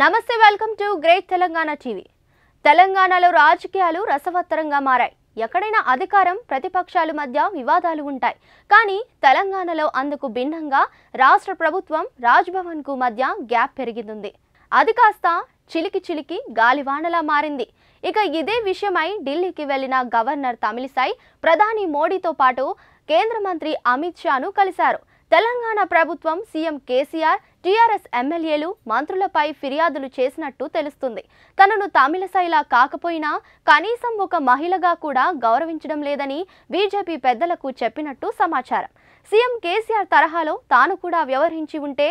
నమస్తే welcome to great Telangana TV తెలంగాణలో రాజకీయాలు రసవత్తరంగా మారాయి ఎక్కడైనా అధికారం ప్రతిపక్షాల మధ్య వివాదాలు ఉంటాయి కానీ తెలంగాణలో అందుకు భిన్నంగా రాష్ట్ర ప్రభుత్వం రాజ్భవన్కు మధ్య గ్యాప్ పెరిగింది అది కాస్త చిలికి చిలికి గాలివానలా మారింది ఇక ఇదే విషయమై ఢిల్లీకి వెళ్లిన గవర్నర్ తమిళిసై ప్రధాని మోడీతో పాటు కేంద్ర మంత్రి అమిత్ షాను కలిశారు తెలంగాణ ప్రభుత్వం సీఎం కేసీఆర్ టీఆర్ఎస్ ఎమ్మెల్యేలు మంత్రులపై ఫిర్యాదులు చేసినట్టు తెలుస్తుంది తనను తమిళసైలా కాకపోయినా కనీసం ఒక మహిళగా కూడా గౌరవించడం లేదని బీజేపీ పెద్దలకు చెప్పినట్టు సమాచారం సీఎం కేసీఆర్ తరహాలో తాను కూడా వ్యవహరించి ఉంటే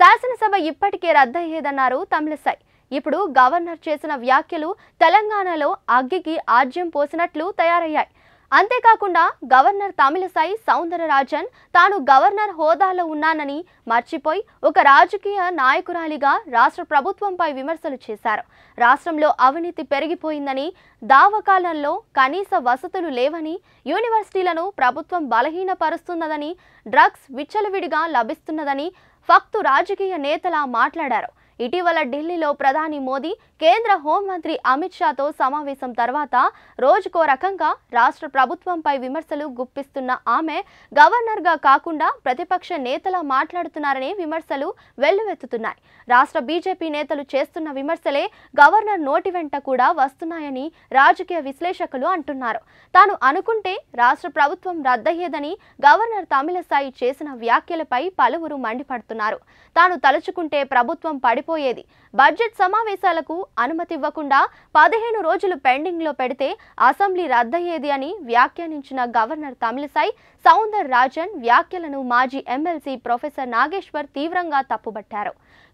శాసనసభ ఇప్పటికే రద్దయ్యేదన్నారు తమిళసై ఇప్పుడు గవర్నర్ చేసిన వ్యాఖ్యలు తెలంగాణలో అగ్గికి ఆజ్యం పోసినట్లు తయారయ్యాయి అంతేకాకుండా గవర్నర్ తమిళసాయి సౌందరరాజన్ తాను గవర్నర్ హోదాలో ఉన్నానని మర్చిపోయి ఒక రాజకీయ నాయకురాలిగా రాష్ట్ర ప్రభుత్వంపై విమర్శలు చేశారు రాష్ట్రంలో అవినీతి పెరిగిపోయిందని దావకాలంలో కనీస వసతులు లేవని యూనివర్సిటీలను ప్రభుత్వం బలహీనపరుస్తున్నదని డ్రగ్స్ విచ్చలవిడిగా లభిస్తున్నదని ఫక్తు రాజకీయ నేతల మాట్లాడారు ఇటీవల ఢిల్లీలో ప్రధాని మోదీ కేంద్ర హోంమంత్రి అమిత్ షాతో సమావేశం తర్వాత రోజుకో రకంగా రాష్ట్ర ప్రభుత్వంపై విమర్శలు గుప్పిస్తున్న ఆమె గవర్నర్గా కాకుండా ప్రతిపక్ష నేతలా మాట్లాడుతున్నారనే విమర్శలు వెల్లువెత్తుతున్నాయి రాష్ట్ర బీజేపీ నేతలు చేస్తున్న విమర్శలే గవర్నర్ నోటి వెంట కూడా వస్తున్నాయని రాజకీయ విశ్లేషకులు అంటున్నారు తాను అనుకుంటే రాష్ట్ర ప్రభుత్వం రద్దయ్యేదని గవర్నర్ తమిళసాయి చేసిన వ్యాఖ్యలపై పలువురు మండిపడుతున్నారు తాను తలుచుకుంటే ప్రభుత్వం పడి అయిపోయేది బడ్జెట్ సమావేశాలకు అనుమతి ఇవ్వకుండా పదిహేను రోజులు పెండింగ్లో పెడితే అసెంబ్లీ రద్దయ్యేది అని వ్యాఖ్యానించిన గవర్నర్ తమిళసాయి సౌందర్ రాజన్ వ్యాఖ్యలను మాజీ ఎమ్మెల్సీ ప్రొఫెసర్ నాగేశ్వర్ తీవ్రంగా తప్పుబట్టారు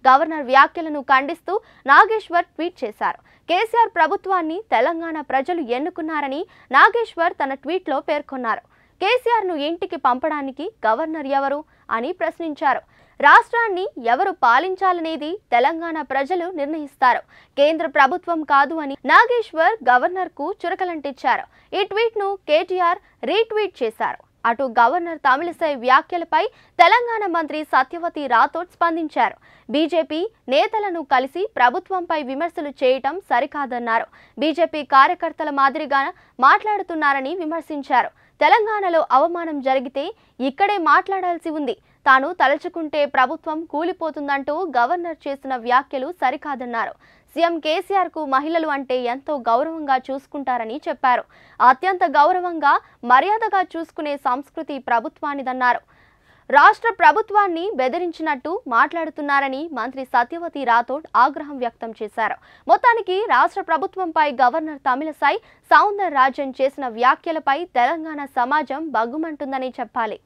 గవర్నర్ వ్యాఖ్యలను ఖండిస్తూ నాగేశ్వర్ ట్వీట్ చేశారు కేసీఆర్ ప్రభుత్వాన్ని తెలంగాణ ప్రజలు ఎన్నుకున్నారని నాగేశ్వర్ తన ట్వీట్లో పేర్కొన్నారు కేసీఆర్ను ఇంటికి పంపడానికి గవర్నర్ ఎవరు అని ప్రశ్నించారు రాష్ట్రాన్ని ఎవరు పాలించాలనేది తెలంగాణ ప్రజలు నిర్ణయిస్తారు కేంద్ర ప్రభుత్వం కాదు అని నాగేశ్వర్ గవర్నర్ కు చురకలంటిచ్చారు ఈ ట్వీట్ ను కేటీఆర్ రీట్వీట్ చేశారు అటు గవర్నర్ తమిళిసై వ్యాఖ్యలపై తెలంగాణ మంత్రి సత్యవతి రాథోడ్ స్పందించారు బీజేపీ నేతలను కలిసి ప్రభుత్వంపై విమర్శలు చేయటం సరికాదన్నారు బీజేపీ కార్యకర్తల మాదిరిగా మాట్లాడుతున్నారని విమర్శించారు తెలంగాణలో అవమానం జరిగితే ఇక్కడే మాట్లాడాల్సి ఉంది తాను తలచుకుంటే ప్రభుత్వం కూలిపోతుందంటూ గవర్నర్ చేసిన వ్యాఖ్యలు సరికాదన్నారు సీఎం కేసీఆర్ కు మహిళలు అంటే ఎంతో గౌరవంగా చూసుకుంటారని చెప్పారు అత్యంత గౌరవంగా మర్యాదగా చూసుకునే సంస్కృతి ప్రభుత్వానిదన్నారు రాష్ట్ర ప్రభుత్వాన్ని బెదిరించినట్టు మాట్లాడుతున్నారని మంత్రి సత్యవతి రాథోడ్ ఆగ్రహం వ్యక్తం చేశారు మొత్తానికి రాష్ట్ర ప్రభుత్వంపై గవర్నర్ తమిళసై సౌందర్ రాజన్ చేసిన వ్యాఖ్యలపై తెలంగాణ సమాజం బగ్గుమంటుందని చెప్పాలి